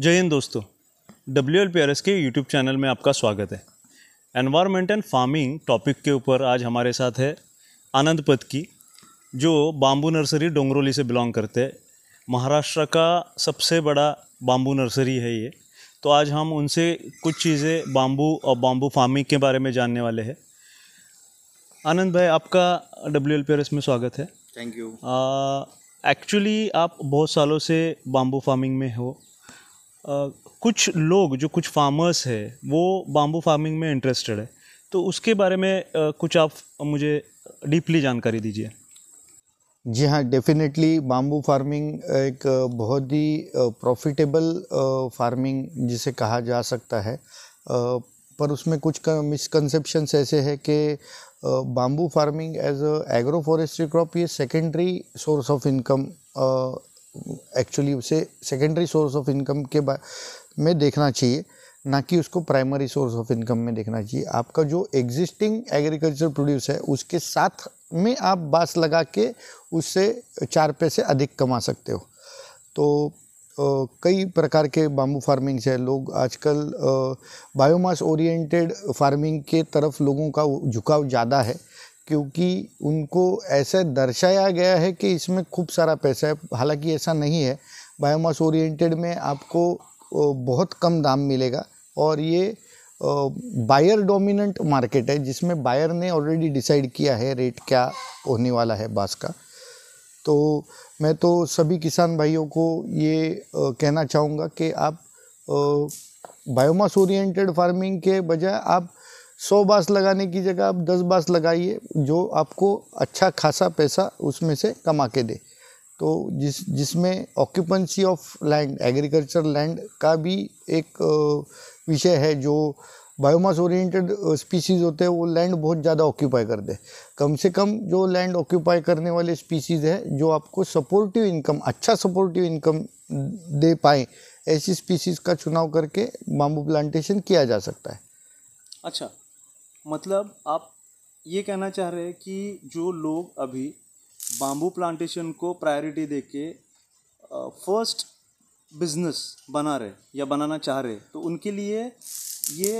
जय हिंद दोस्तों W L P R S के यूट्यूब चैनल में आपका स्वागत है एनवायरमेंट एंड फार्मिंग टॉपिक के ऊपर आज हमारे साथ है आनंद पत की जो बाम्बू नर्सरी डोंगरोली से बिलोंग करते हैं महाराष्ट्र का सबसे बड़ा बाम्बू नर्सरी है ये तो आज हम उनसे कुछ चीज़ें बाम्बू और बाम्बू फार्मिंग के बारे में जानने वाले हैं आनंद भाई आपका W L P R S में स्वागत है थैंक यू एक्चुअली आप बहुत सालों से बाम्बू फार्मिंग में हो कुछ लोग जो कुछ फार्मर्स है वो बाम्बू फार्मिंग में इंटरेस्टेड है तो उसके बारे में कुछ आप मुझे डीपली जानकारी दीजिए जी हाँ डेफिनेटली बाम्बू फार्मिंग एक बहुत ही प्रॉफिटेबल फार्मिंग जिसे कहा जा सकता है पर उसमें कुछ मिसकनसेप्शंस ऐसे है कि bamboo farming as a agro forestry crop ये secondary source of income actually उसे सेकेंडरी सोर्स ऑफ इनकम के में देखना चाहिए ना कि उसको प्राइमरी सोर्स ऑफ इनकम में देखना चाहिए आपका जो एग्जिस्टिंग एग्रीकल्चर प्रोड्यूस है उसके साथ में आप बास लगा के उससे चार पैसे अधिक कमा सकते हो तो कई प्रकार के बाम्बू फार्मिंग्स है लोग आजकल बायोमास ओरिएंटेड फार्मिंग के तरफ लोगों का झुकाव ज़्यादा है क्योंकि उनको ऐसे दर्शाया गया है कि इसमें खूब सारा पैसा है हालांकि ऐसा नहीं है बायोमास ओरिएंटेड में आपको बहुत कम दाम मिलेगा और ये बायर डोमिनेंट मार्केट है जिसमें बायर ने ऑलरेडी डिसाइड किया है रेट क्या होने वाला है बाँस का तो मैं तो सभी किसान भाइयों को ये कहना चाहूँगा कि आप बायोमास ओरिएंटेड फार्मिंग के बजाय आप सौ बास लगाने की जगह आप दस बास लगाइए जो आपको अच्छा खासा पैसा उसमें से कमा के दे तो जिस जिसमें occupancy of land agriculture land का भी एक विषय है जो बायोमास ओरिएंटेड स्पीसीज होते हैं वो लैंड बहुत ज़्यादा ऑक्यूपाई कर दे कम से कम जो लैंड ऑक्यूपाई करने वाले स्पीसीज़ है जो आपको सपोर्टिव इनकम अच्छा सपोर्टिव इनकम दे पाए ऐसी स्पीसीज़ का चुनाव करके बाम्बू प्लांटेशन किया जा सकता है अच्छा मतलब आप ये कहना चाह रहे हैं कि जो लोग अभी बाम्बू प्लांटेशन को प्रायोरिटी दे के फर्स्ट बिजनेस बना रहे या बनाना चाह रहे तो उनके लिए ये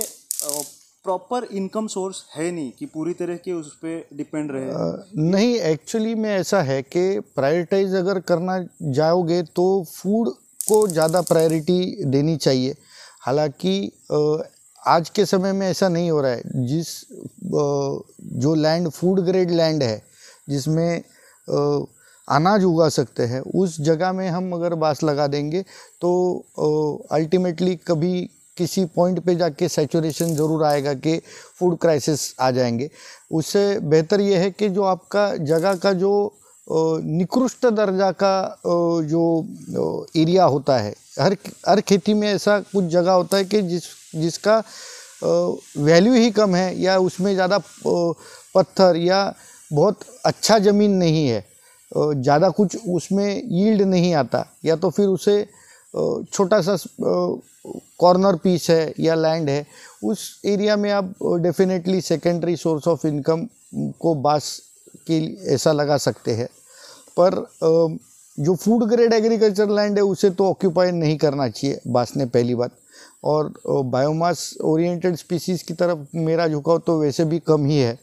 प्रॉपर इनकम सोर्स है नहीं कि पूरी तरह के उस पर डिपेंड रहे आ, नहीं एक्चुअली में ऐसा है कि प्रायोरिटाइज अगर करना जाओगे तो फूड को ज़्यादा प्रायोरिटी देनी चाहिए हालांकि आज के समय में ऐसा नहीं हो रहा है जिस जो लैंड फूड ग्रेड लैंड है जिसमें अनाज उगा सकते हैं उस जगह में हम अगर बांस लगा देंगे तो अल्टीमेटली कभी किसी पॉइंट पे जाके सेचुरेशन ज़रूर आएगा कि फूड क्राइसिस आ जाएंगे उससे बेहतर ये है कि जो आपका जगह का जो निकृष्ट दर्जा का जो एरिया होता है हर हर खेती में ऐसा कुछ जगह होता है कि जिस जिसका वैल्यू ही कम है या उसमें ज़्यादा पत्थर या बहुत अच्छा ज़मीन नहीं है ज़्यादा कुछ उसमें यील्ड नहीं आता या तो फिर उसे छोटा सा कॉर्नर पीस है या लैंड है उस एरिया में आप definitely secondary source of income को बास के ऐसा लगा सकते हैं पर जो फूड ग्रेड एग्रीकल्चर लैंड है उसे तो ऑक्यूपाई नहीं करना चाहिए बास ने पहली बात और बायोमास ओरिएंटेड स्पीसीज़ की तरफ मेरा झुकाव तो वैसे भी कम ही है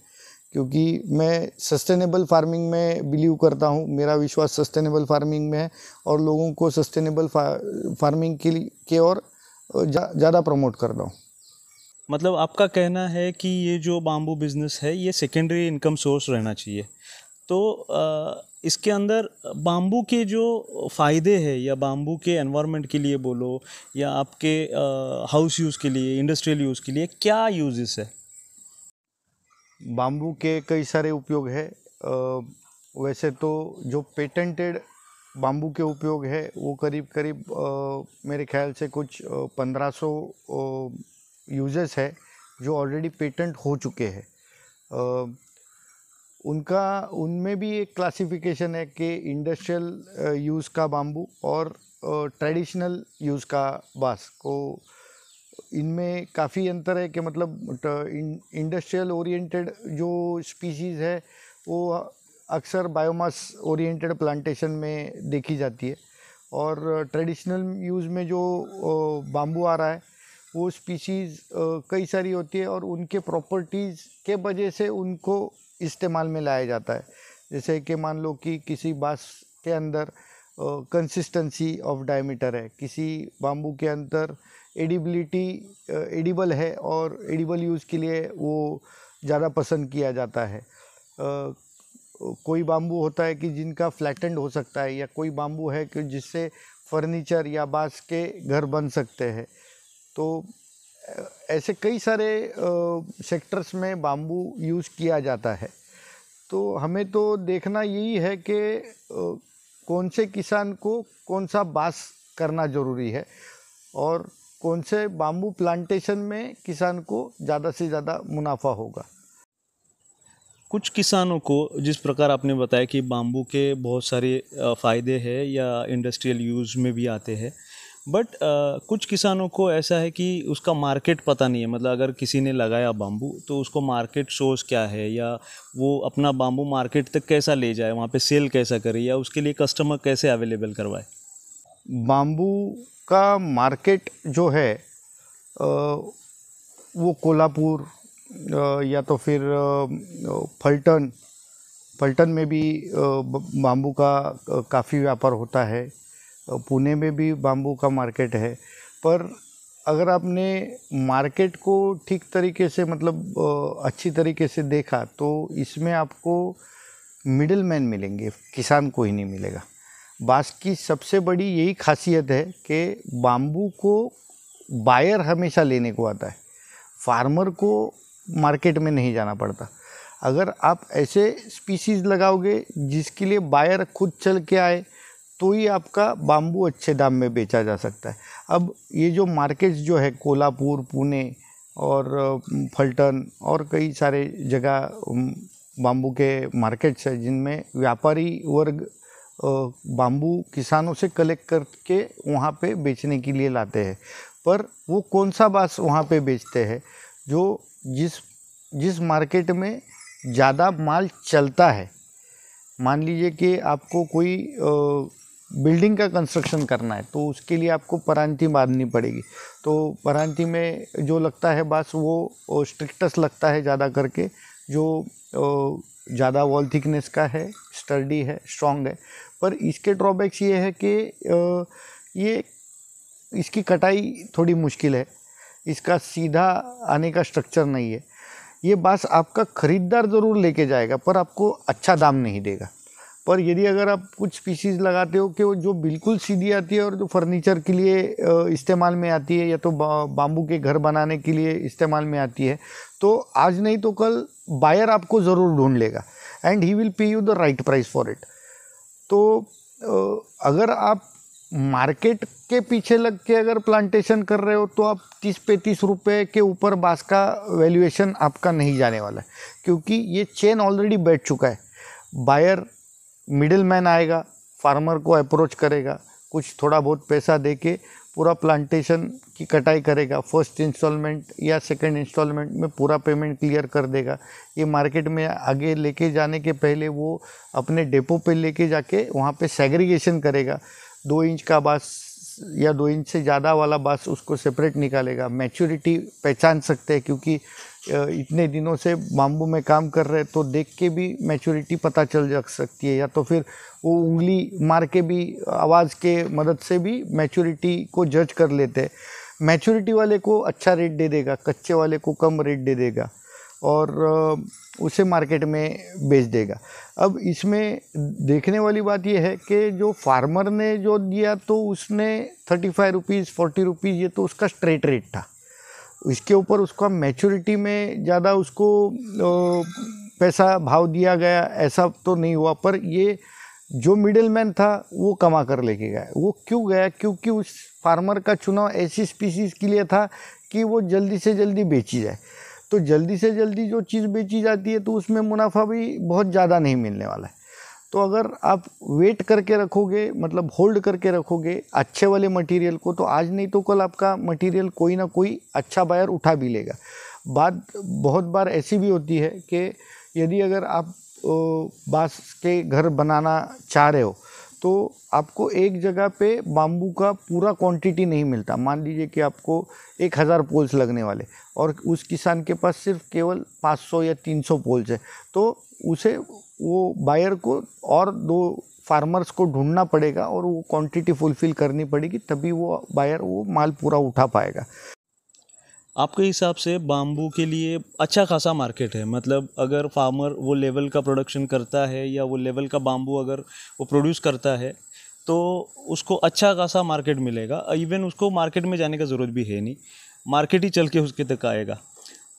क्योंकि मैं सस्टेनेबल फार्मिंग में बिलीव करता हूँ मेरा विश्वास सस्टेनेबल फार्मिंग में है और लोगों को सस्टेनेबल फार्मिंग के लिए के और ज़्यादा प्रमोट कर रहा हूँ मतलब आपका कहना है कि ये जो बाम्बू बिज़नेस है ये सेकेंडरी इनकम सोर्स रहना चाहिए तो आ... इसके अंदर बाम्बू के जो फ़ायदे हैं या बाम्बू के एनवायरनमेंट के लिए बोलो या आपके हाउस यूज़ के लिए इंडस्ट्रियल यूज़ के लिए क्या यूजेस है बाम्बू के कई सारे उपयोग है वैसे तो जो पेटेंटेड बाम्बू के उपयोग है वो करीब करीब आ, मेरे ख्याल से कुछ पंद्रह सौ यूजेस है जो ऑलरेडी पेटेंट हो चुके हैं उनका उनमें भी एक क्लासिफिकेशन है कि इंडस्ट्रियल यूज़ uh, का बाम्बू और ट्रेडिशनल uh, यूज़ का बाँस को तो इनमें काफ़ी अंतर है कि मतलब इंडस्ट्रियल uh, ओरिएंटेड जो स्पीशीज़ है वो अक्सर बायोमास ओरिएंटेड प्लांटेशन में देखी जाती है और ट्रेडिशनल यूज़ में जो बाम्बू आ रहा है वो स्पीशीज़ कई सारी होती है और उनके प्रॉपर्टीज़ के वजह से उनको इस्तेमाल में लाया जाता है जैसे कि मान लो कि किसी बाँस के अंदर कंसिस्टेंसी ऑफ डायमीटर है किसी बाम्बू के अंदर एडिबिलिटी एडिबल है और एडिबल यूज़ के लिए वो ज़्यादा पसंद किया जाता है uh, कोई बाम्बू होता है कि जिनका फ्लैटेंड हो सकता है या कोई बाम्बू है कि जिससे फर्नीचर या बाँस के घर बन सकते हैं तो ऐसे कई सारे सेक्टर्स में बाम्बू यूज़ किया जाता है तो हमें तो देखना यही है कि कौन से किसान को कौन सा बास करना ज़रूरी है और कौन से बाम्बू प्लांटेशन में किसान को ज़्यादा से ज़्यादा मुनाफा होगा कुछ किसानों को जिस प्रकार आपने बताया कि बाम्बू के बहुत सारे फ़ायदे हैं या इंडस्ट्रियल यूज़ में भी आते हैं बट uh, कुछ किसानों को ऐसा है कि उसका मार्केट पता नहीं है मतलब अगर किसी ने लगाया बाम्बू तो उसको मार्केट सोर्स क्या है या वो अपना बाम्बू मार्केट तक कैसा ले जाए वहाँ पे सेल कैसा करे या उसके लिए कस्टमर कैसे अवेलेबल करवाए बाम्बू का मार्केट जो है वो कोल्हापुर या तो फिर फलटन फल्टन में भी बाम्बू का काफ़ी व्यापार होता है पुणे में भी बाम्बू का मार्केट है पर अगर आपने मार्केट को ठीक तरीके से मतलब अच्छी तरीके से देखा तो इसमें आपको मिडिल मैन मिलेंगे किसान को ही नहीं मिलेगा बांस की सबसे बड़ी यही खासियत है कि बाम्बू को बायर हमेशा लेने को आता है फार्मर को मार्केट में नहीं जाना पड़ता अगर आप ऐसे स्पीसीज़ लगाओगे जिसके लिए बायर खुद चल के आए तो ही आपका बाम्बू अच्छे दाम में बेचा जा सकता है अब ये जो मार्केट्स जो है कोल्हापुर पुणे और फलटन और कई सारे जगह बाम्बू के मार्केट्स हैं जिनमें व्यापारी वर्ग बाम्बू किसानों से कलेक्ट करके वहाँ पे बेचने के लिए लाते हैं पर वो कौन सा बास वहाँ पे बेचते हैं जो जिस जिस मार्केट में ज़्यादा माल चलता है मान लीजिए कि आपको कोई बिल्डिंग का कंस्ट्रक्शन करना है तो उसके लिए आपको परांती मारनी पड़ेगी तो परांती में जो लगता है बास वो स्ट्रिक्टस लगता है ज़्यादा करके जो ज़्यादा वॉल थिकनेस का है स्टर्डी है स्ट्रॉन्ग है पर इसके ड्रॉबैक्स ये है कि ये इसकी कटाई थोड़ी मुश्किल है इसका सीधा आने का स्ट्रक्चर नहीं है ये बास आपका ख़रीदार ज़रूर लेके जाएगा पर आपको अच्छा दाम नहीं देगा पर यदि अगर आप कुछ स्पीसीज लगाते हो कि वो जो बिल्कुल सीधी आती है और जो फर्नीचर के लिए इस्तेमाल में आती है या तो बाम्बू के घर बनाने के लिए इस्तेमाल में आती है तो आज नहीं तो कल बायर आपको ज़रूर ढूंढ लेगा and he will pay you the right price for it तो अगर आप मार्केट के पीछे लग के अगर प्लांटेशन कर रहे हो तो आप तीस पैंतीस रुपये के ऊपर बांस का वैल्यूएशन आपका नहीं जाने वाला है क्योंकि ये चेन ऑलरेडी बैठ चुका है बायर मिडिल मैन आएगा फार्मर को अप्रोच करेगा कुछ थोड़ा बहुत पैसा दे के पूरा प्लांटेशन की कटाई करेगा फर्स्ट इंस्टॉलमेंट या सेकंड इंस्टॉलमेंट में पूरा पेमेंट क्लियर कर देगा ये मार्केट में आगे लेके जाने के पहले वो अपने डेपो पे लेके जाके वहाँ पे सेग्रीगेशन करेगा दो इंच का बास या दो इंच से ज़्यादा वाला बास उसको सेपरेट निकालेगा मैच्योरिटी पहचान सकते हैं क्योंकि इतने दिनों से बाम्बू में काम कर रहे तो देख के भी मैच्योरिटी पता चल जा सकती है या तो फिर वो उंगली मार के भी आवाज़ के मदद से भी मैच्योरिटी को जज कर लेते हैं मैच्योरिटी वाले को अच्छा रेट दे देगा कच्चे वाले को कम रेट दे देगा और उसे मार्केट में बेच देगा अब इसमें देखने वाली बात यह है कि जो फार्मर ने जो दिया तो उसने thirty five rupees forty rupees ये तो उसका स्ट्रेट रेट था इसके ऊपर उसका मैच्योरिटी में ज़्यादा उसको पैसा भाव दिया गया ऐसा तो नहीं हुआ पर ये जो मिडिल मैन था वो कमा कर लेके गया वो क्यों गया क्योंकि उस फार्मर का चुनाव ऐसी स्पीसीज़ के लिए था कि वो जल्दी से जल्दी बेची जाए तो जल्दी से जल्दी जो चीज़ बेची जाती है तो उसमें मुनाफा भी बहुत ज़्यादा नहीं मिलने वाला है तो अगर आप वेट करके रखोगे मतलब होल्ड करके रखोगे अच्छे वाले मटेरियल को तो आज नहीं तो कल आपका मटेरियल कोई ना कोई अच्छा बायर उठा भी लेगा बात बहुत बार ऐसी भी होती है कि यदि अगर आप बांस के घर बनाना चाह रहे हो तो आपको एक जगह पे बाम्बू का पूरा क्वांटिटी नहीं मिलता मान लीजिए कि आपको एक हज़ार पोल्स लगने वाले और उस किसान के पास सिर्फ केवल 500 या 300 पोल्स है तो उसे वो बायर को और दो फार्मर्स को ढूंढना पड़ेगा और वो क्वांटिटी फुलफिल करनी पड़ेगी तभी वो बायर वो माल पूरा उठा पाएगा आपके हिसाब से बाम्बू के लिए अच्छा खासा मार्केट है मतलब अगर फार्मर वो लेवल का प्रोडक्शन करता है या वो लेवल का बाम्बू अगर वो प्रोड्यूस करता है तो उसको अच्छा खासा मार्केट मिलेगा इवन उसको मार्केट में जाने का ज़रूरत भी है नहीं मार्केट ही चल के उसके तक आएगा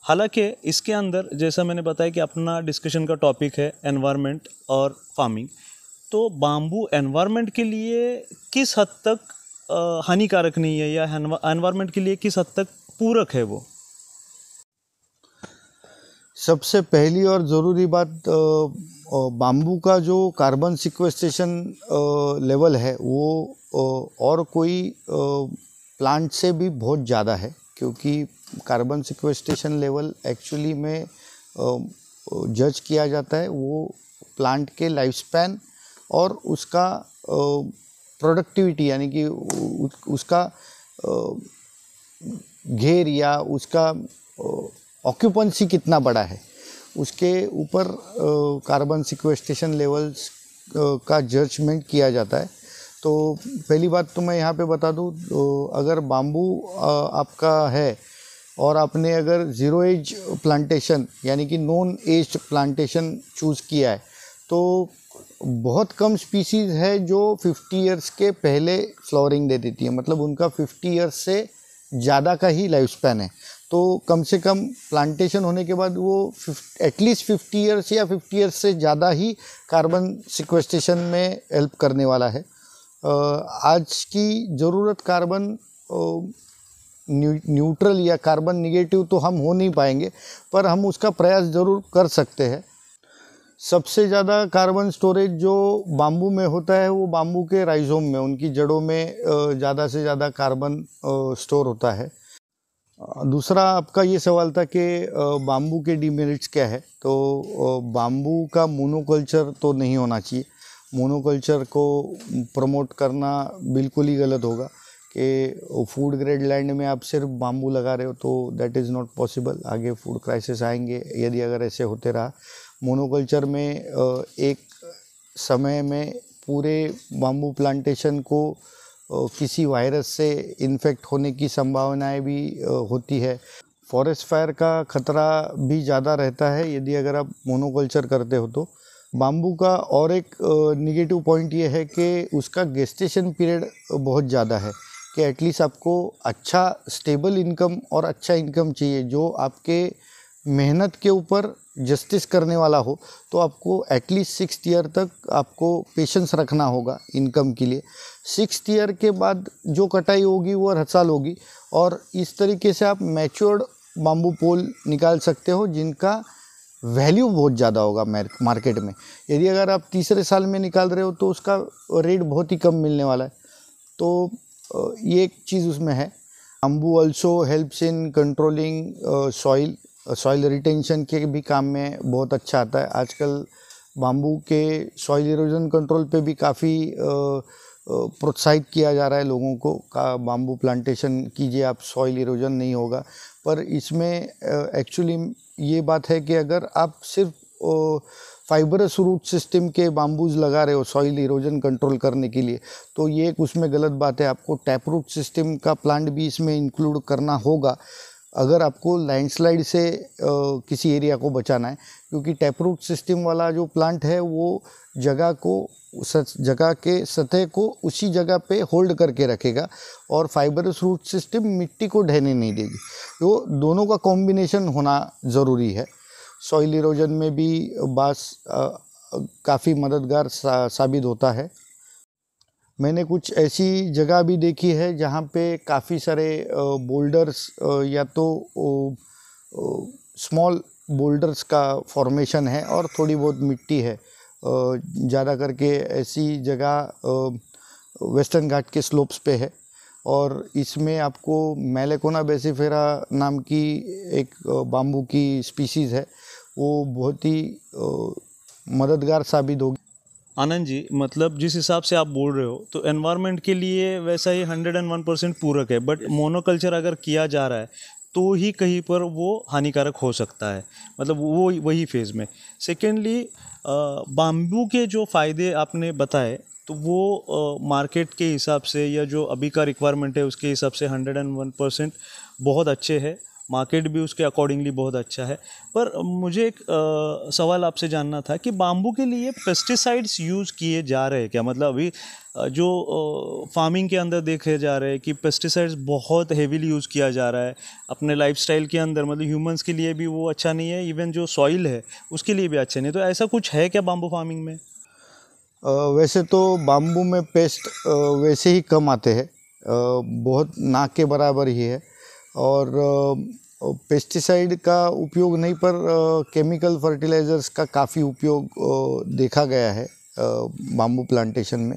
हालांकि इसके अंदर जैसा मैंने बताया कि अपना डिस्कशन का टॉपिक है एनवायरनमेंट और फार्मिंग तो बाम्बू एनवायरनमेंट के लिए किस हद तक हानिकारक नहीं है या एनवायरनमेंट के लिए किस हद तक पूरक है वो सबसे पहली और ज़रूरी बात बाम्बू का जो कार्बन सिक्वेस्टेशन लेवल है वो और कोई प्लांट से भी बहुत ज़्यादा है क्योंकि कार्बन सिक्वेस्टेशन लेवल एक्चुअली में जज किया जाता है वो प्लांट के लाइफ स्पैन और उसका प्रोडक्टिविटी यानी कि उसका घेर या उसका ऑक्यूपेंसी कितना बड़ा है उसके ऊपर कार्बन सिक्वेस्टेशन लेवल्स का जजमेंट किया जाता है तो पहली बात तो मैं यहाँ पे बता दूँ तो अगर बाम्बू आपका है और आपने अगर ज़ीरो एज प्लांटेशन यानी कि नॉन एज प्लांटेशन चूज़ किया है तो बहुत कम स्पीसीज़ है जो 50 इयर्स के पहले फ्लावरिंग दे देती है मतलब उनका 50 इयर्स से ज़्यादा का ही लाइफ स्पैन है तो कम से कम प्लांटेशन होने के बाद वो एटलीस्ट 50 इयर्स या 50 इयर्स से ज़्यादा ही कार्बन सिक्वेस्टेशन में हेल्प करने वाला है आज की ज़रूरत कार्बन न्यूट्रल या कार्बन निगेटिव तो हम हो नहीं पाएंगे पर हम उसका प्रयास ज़रूर कर सकते हैं सबसे ज़्यादा कार्बन स्टोरेज जो बाम्बू में होता है वो बाम्बू के राइजोम में उनकी जड़ों में ज़्यादा से ज़्यादा कार्बन स्टोर होता है दूसरा आपका ये सवाल था कि बाम्बू के डीमेरिट्स क्या है तो बाम्बू का मोनोकल्चर तो नहीं होना चाहिए मोनोकल्चर को प्रमोट करना बिल्कुल ही गलत होगा कि फूड ग्रेड लैंड में आप सिर्फ बाम्बू लगा रहे हो तो दैट इज़ नॉट पॉसिबल आगे फूड क्राइसिस आएंगे यदि अगर ऐसे होते रहा मोनोकल्चर में एक समय में पूरे बाम्बू प्लांटेशन को किसी वायरस से इन्फेक्ट होने की संभावनाएं भी होती है फॉरेस्ट फायर का खतरा भी ज़्यादा रहता है यदि अगर आप मोनोकल्चर करते हो तो बाम्बू का और एक निगेटिव पॉइंट ये है कि उसका गेस्टेशन पीरियड बहुत ज़्यादा है कि एटलीस्ट आपको अच्छा स्टेबल इनकम और अच्छा इनकम चाहिए जो आपके मेहनत के ऊपर जस्टिस करने वाला हो तो आपको एटलीस्ट सिक्स ईयर तक आपको पेशेंस रखना होगा इनकम के लिए सिक्स ईयर के बाद जो कटाई होगी वो हर साल होगी और इस तरीके से आप मैच्योर्ड बाम्बू पोल निकाल सकते हो जिनका वैल्यू बहुत ज़्यादा होगा मार्केट में यदि अगर आप तीसरे साल में निकाल रहे हो तो उसका रेट बहुत ही कम मिलने वाला है तो ये एक चीज़ उसमें है bamboo also helps in controlling soil soil retention के भी काम में बहुत अच्छा आता है आजकल बाम्बू के सॉइल इरोजन कंट्रोल पे भी काफ़ी प्रोत्साहित किया जा रहा है लोगों को का बाम्बू प्लांटेशन कीजिए आप सॉइल इरोजन नहीं होगा पर इसमें एक्चुअली ये बात है कि अगर आप सिर्फ फाइबरस रूट सिस्टम के बाम्बूज लगा रहे हो सॉइल इरोजन कंट्रोल करने के लिए तो ये एक उसमें गलत बात है आपको टैप रूट सिस्टम का प्लांट भी इसमें इंक्लूड करना होगा अगर आपको लैंडस्लाइड से आ, किसी एरिया को बचाना है क्योंकि टैप रूट सिस्टम वाला जो प्लांट है वो जगह को उस जगह के सतह को उसी जगह पे होल्ड करके रखेगा और फाइबरस रूट सिस्टम मिट्टी को ढहने नहीं देगी तो दोनों का कॉम्बिनेशन होना ज़रूरी है सॉइल इरोजन में भी बास काफ़ी मददगार सा, साबित होता है मैंने कुछ ऐसी जगह भी देखी है जहाँ पे काफ़ी सारे बोल्डर्स या तो स्मॉल बोल्डर्स का फॉर्मेशन है और थोड़ी बहुत मिट्टी है ज़्यादा करके ऐसी जगह वेस्टर्न घाट के स्लोप्स पे है और इसमें आपको मेलेकोना बेसिफेरा नाम की एक बाम्बू की स्पीशीज़ है वो बहुत ही मददगार साबित होगी आनंद जी मतलब जिस हिसाब से आप बोल रहे हो तो एनवायरनमेंट के लिए वैसा ही 101 परसेंट पूरक है बट मोनोकल्चर अगर किया जा रहा है तो ही कहीं पर वो हानिकारक हो सकता है मतलब वो वही फेज़ में सेकेंडली बाम्बू के जो फ़ायदे आपने बताए तो वो मार्केट के हिसाब से या जो अभी का रिक्वायरमेंट है उसके हिसाब से हंड्रेड एंड वन परसेंट बहुत अच्छे है मार्केट भी उसके अकॉर्डिंगली बहुत अच्छा है पर मुझे एक आ, सवाल आपसे जानना था कि बाम्बू के लिए पेस्टिसाइड्स यूज़ किए जा रहे हैं क्या मतलब अभी जो फार्मिंग के अंदर देखे जा रहे हैं कि पेस्टिसाइड्स बहुत हेवीली यूज़ किया जा रहा है अपने लाइफस्टाइल के अंदर मतलब ह्यूमंस के लिए भी वो अच्छा नहीं है इवन जो सॉइल है उसके लिए भी अच्छा नहीं तो ऐसा कुछ है क्या बाम्बू फार्मिंग में वैसे तो बाम्बू में पेस्ट वैसे ही कम आते हैं बहुत नाक के बराबर ही है और पेस्टिसाइड का उपयोग नहीं पर केमिकल फर्टिलाइज़र्स का काफ़ी उपयोग देखा गया है बाम्बू प्लांटेशन में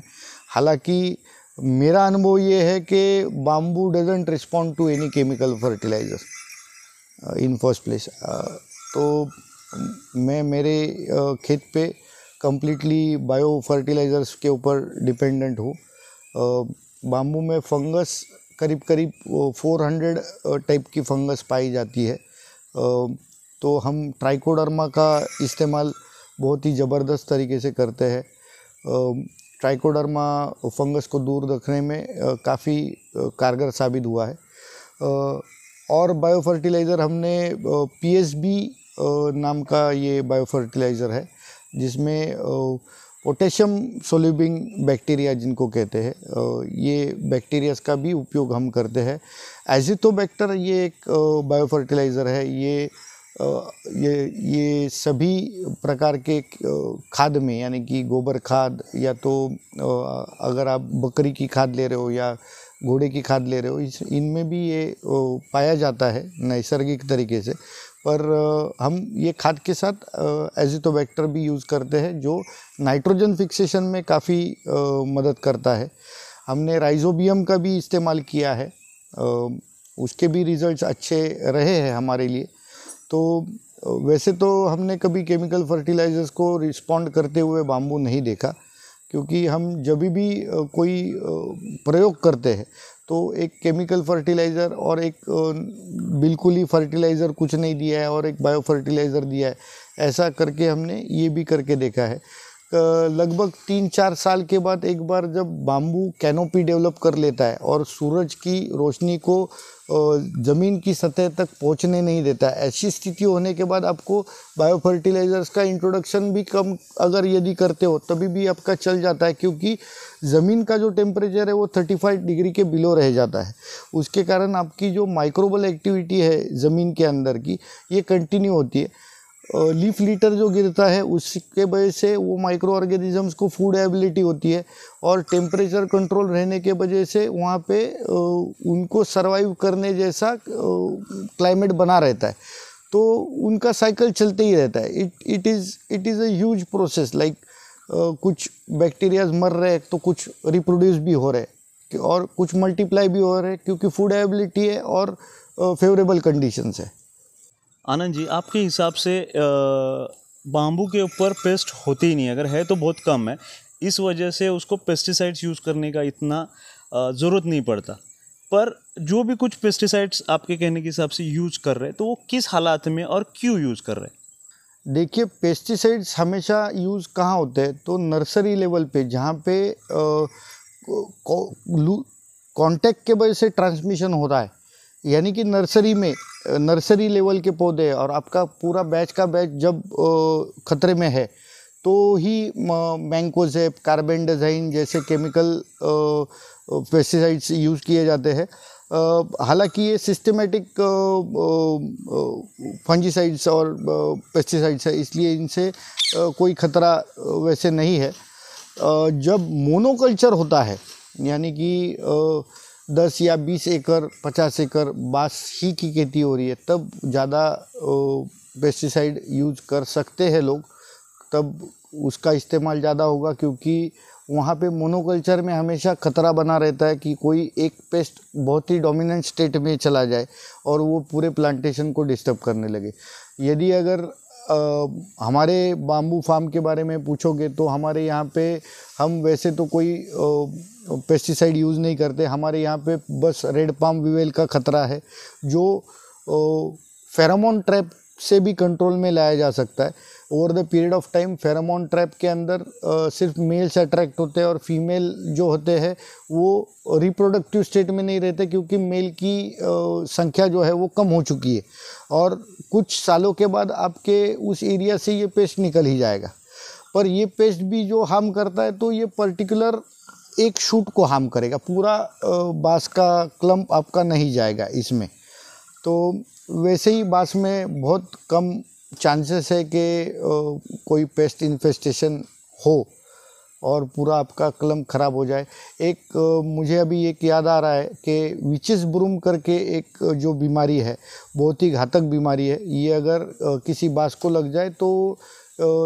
हालांकि मेरा अनुभव ये है कि bamboo doesn't respond to any chemical fertiliser in first place तो मैं मेरे खेत पे कम्प्लीटली बायो फर्टिलाइज़र्स के ऊपर डिपेंडेंट हूँ बाम्बू में फंगस करीब करीब 400 टाइप की फंगस पाई जाती है तो हम ट्राइकोडर्मा का इस्तेमाल बहुत ही ज़बरदस्त तरीके से करते हैं ट्राइकोडर्मा फंगस को दूर रखने में काफ़ी कारगर साबित हुआ है और बायोफर्टिलाइज़र हमने पीएसबी नाम का ये बायोफर्टिलाइज़र है जिसमें पोटेशियम सोल्यूबिंग बैक्टीरिया जिनको कहते हैं ये बैक्टीरियाज का भी उपयोग हम करते हैं एजिथोबैक्टर ये एक बायोफर्टिलाइज़र है ये ये ये सभी प्रकार के खाद में यानी कि गोबर खाद या तो अगर आप बकरी की खाद ले रहे हो या घोड़े की खाद ले रहे हो इस इनमें भी ये पाया जाता है नैसर्गिक तरीके से पर हम ये खाद के साथ एजिटोबैक्टर भी यूज़ करते हैं जो नाइट्रोजन फिक्सेशन में काफ़ी मदद करता है हमने राइजोबियम का भी इस्तेमाल किया है उसके भी रिजल्ट्स अच्छे रहे हैं हमारे लिए तो वैसे तो हमने कभी केमिकल फर्टिलाइज़र्स को रिस्पॉन्ड करते हुए बाम्बू नहीं देखा क्योंकि हम जब भी कोई प्रयोग करते हैं तो एक केमिकल फर्टिलाइज़र और एक बिल्कुल ही फर्टिलाइज़र कुछ नहीं दिया है और एक बायो फर्टिलाइज़र दिया है ऐसा करके हमने ये भी करके देखा है लगभग तीन चार साल के बाद एक बार जब बाम्बू कैनोपी डेवलप कर लेता है और सूरज की रोशनी को ज़मीन की सतह तक पहुंचने नहीं देता ऐसी स्थिति होने के बाद आपको बायोफर्टिलाइजर्स का इंट्रोडक्शन भी कम अगर यदि करते हो तभी भी आपका चल जाता है क्योंकि ज़मीन का जो टेम्परेचर है वो 35 डिग्री के बिलो रह जाता है उसके कारण आपकी जो माइक्रोबल एक्टिविटी है ज़मीन के अंदर की ये कंटिन्यू होती है लीफ लीटर जो गिरता है उसके वजह से वो माइक्रो ऑर्गेनिजम्स को फूड एबिलिटी होती है और टेम्परेचर कंट्रोल रहने के वजह से वहाँ पे उनको सर्वाइव करने जैसा क्लाइमेट बना रहता है तो उनका साइकिल चलते ही रहता है it it is it is a huge process like कुछ बैक्टीरियाज मर रहे तो कुछ रिप्रोड्यूस भी हो रहे हैं और कुछ मल्टीप्लाई भी हो रहे क्योंकि फूड एबिलिटी है और फेवरेबल कंडीशंस है आनंद जी आपके हिसाब से बाम्बू के ऊपर पेस्ट होती ही नहीं अगर है तो बहुत कम है इस वजह से उसको पेस्टिसाइड्स यूज़ करने का इतना ज़रूरत नहीं पड़ता पर जो भी कुछ पेस्टिसाइड्स आपके कहने के हिसाब से यूज़ कर रहे हैं तो वो किस हालात में और क्यों यूज़ कर रहे हैं देखिए पेस्टिसाइड्स हमेशा यूज़ कहाँ होते हैं तो नर्सरी लेवल पे जहाँ पे कांटेक्ट के वजह से ट्रांसमिशन हो रहा है यानी कि नर्सरी में नर्सरी लेवल के पौधे और आपका पूरा बैच का बैच जब खतरे में है तो ही मैंकोजेप डिजाइन जैसे केमिकल पेस्टिसाइड्स यूज़ किए जाते हैं हालांकि ये सिस्टमेटिक फंजीसाइड्स और पेस्टिसाइड्स है इसलिए इनसे कोई खतरा वैसे नहीं है जब मोनोकल्चर होता है यानी कि दस या बीस एकड़ पचास एकड़ बाँस ही की खेती हो रही है तब ज़्यादा पेस्टिसाइड यूज कर सकते हैं लोग तब उसका इस्तेमाल ज़्यादा होगा क्योंकि वहाँ पे मोनोकल्चर में हमेशा खतरा बना रहता है कि कोई एक पेस्ट बहुत ही डोमिनेंट स्टेट में चला जाए और वो पूरे प्लांटेशन को डिस्टर्ब करने लगे यदि अगर आ, हमारे बाम्बू फार्म के बारे में पूछोगे तो हमारे यहाँ पे हम वैसे तो कोई पेस्टिसाइड यूज़ नहीं करते हमारे यहाँ पे बस रेड पाम विवेल का ख़तरा है जो फेरामोन ट्रैप से भी कंट्रोल में लाया जा सकता है over the period of time pheromone trap के अंदर सिर्फ मेल्स अट्रैक्ट होते हैं और फीमेल जो होते हैं वो रिप्रोडक्टिव स्टेट में नहीं रहते क्योंकि मेल की संख्या जो है वो कम हो चुकी है और कुछ सालों के बाद आपके उस एरिया से ये पेस्ट निकल ही जाएगा पर ये पेस्ट भी जो हार्म करता है तो ये पर्टिकुलर एक शूट को हार्म करेगा पूरा बाँस का क्लम्प आपका नहीं जाएगा इसमें तो वैसे ही बाँस में बहुत कम चांसेस है कि कोई पेस्ट इन्फेस्टेशन हो और पूरा आपका कलम ख़राब हो जाए एक मुझे अभी एक याद आ रहा है कि विचिस ब्रूम करके एक जो बीमारी है बहुत ही घातक बीमारी है ये अगर किसी बाँस को लग जाए तो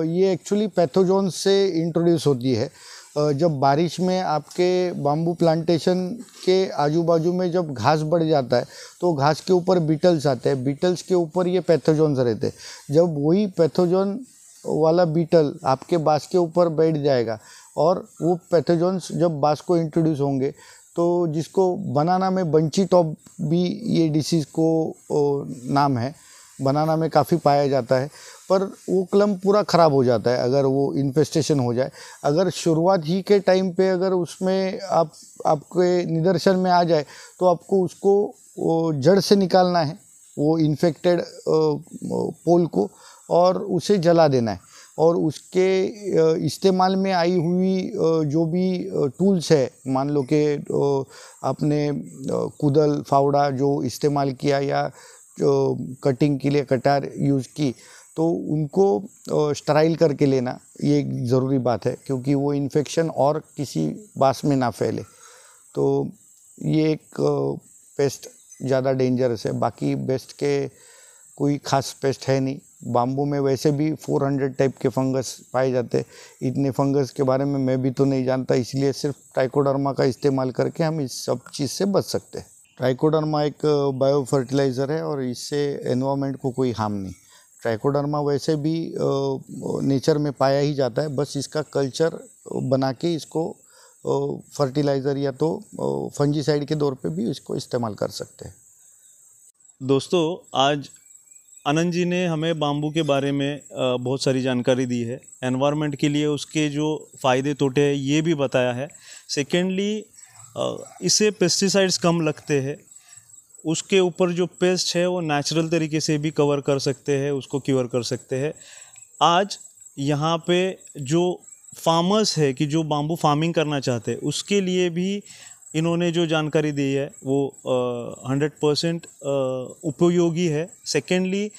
ये एक्चुअली पैथोजोन से इंट्रोड्यूस होती है जब बारिश में आपके बाम्बू प्लांटेशन के आजू बाजू में जब घास बढ़ जाता है तो घास के ऊपर बीटल्स आते हैं बीटल्स के ऊपर ये पैथोजोन्स रहते हैं जब वही पैथोजोन वाला बीटल आपके बाँस के ऊपर बैठ जाएगा और वो पैथोजोन्स जब बाँस को इंट्रोड्यूस होंगे तो जिसको बनाना में बंची टॉप भी ये डिसीज़ को नाम है बनाना में काफ़ी पाया जाता है पर वो क्लम पूरा ख़राब हो जाता है अगर वो इन्फेस्टेशन हो जाए अगर शुरुआत ही के टाइम पे अगर उसमें आप आपके निदर्शन में आ जाए तो आपको उसको जड़ से निकालना है वो इन्फेक्टेड पोल को और उसे जला देना है और उसके इस्तेमाल में आई हुई जो भी टूल्स है मान लो कि आपने कुदल फावड़ा जो इस्तेमाल किया या जो कटिंग के लिए कटार यूज़ की तो उनको स्टराइल करके लेना ये एक ज़रूरी बात है क्योंकि वो इन्फेक्शन और किसी बास में ना फैले तो ये एक पेस्ट ज़्यादा डेंजरस है बाकी बेस्ट के कोई खास पेस्ट है नहीं बाम्बू में वैसे भी 400 टाइप के फंगस पाए जाते इतने फंगस के बारे में मैं भी तो नहीं जानता इसलिए सिर्फ ट्राइकोडर्मा का इस्तेमाल करके हम इस सब चीज़ से बच सकते हैं ट्राइकोडर्मा एक बायो फर्टिलाइज़र है और इससे एनवायरनमेंट को कोई हार्म नहीं ट्राइकोडर्मा वैसे भी नेचर में पाया ही जाता है बस इसका कल्चर बना के इसको फर्टिलाइज़र या तो फंजीसाइड के दौर पे भी इसको इस्तेमाल कर सकते हैं दोस्तों आज अनंत जी ने हमें बाम्बू के बारे में बहुत सारी जानकारी दी है एनवायरनमेंट के लिए उसके जो फ़ायदे टूटे हैं ये भी बताया है सेकेंडली इसे पेस्टिसाइड्स कम लगते हैं उसके ऊपर जो पेस्ट है वो नेचुरल तरीके से भी कवर कर सकते हैं उसको क्योर कर सकते हैं आज यहाँ पे जो फार्मर्स है कि जो बाम्बू फार्मिंग करना चाहते हैं उसके लिए भी इन्होंने जो जानकारी दी है वो हंड्रेड परसेंट उपयोगी है सेकेंडली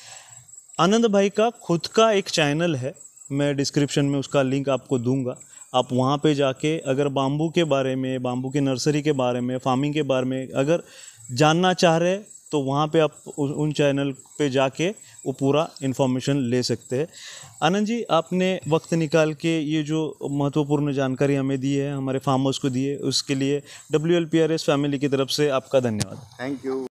आनंद भाई का खुद का एक चैनल है मैं डिस्क्रिप्शन में उसका लिंक आपको दूंगा आप वहाँ पे जाके अगर बाम्बू के बारे में बाम्बू के नर्सरी के बारे में फार्मिंग के बारे में अगर जानना चाह रहे तो वहाँ पे आप उन चैनल पे जाके वो पूरा इन्फॉर्मेशन ले सकते हैं आनंद जी आपने वक्त निकाल के ये जो महत्वपूर्ण जानकारी हमें दी है हमारे फार्मर्स को दी है उसके लिए डब्ल्यू फैमिली की तरफ से आपका धन्यवाद थैंक यू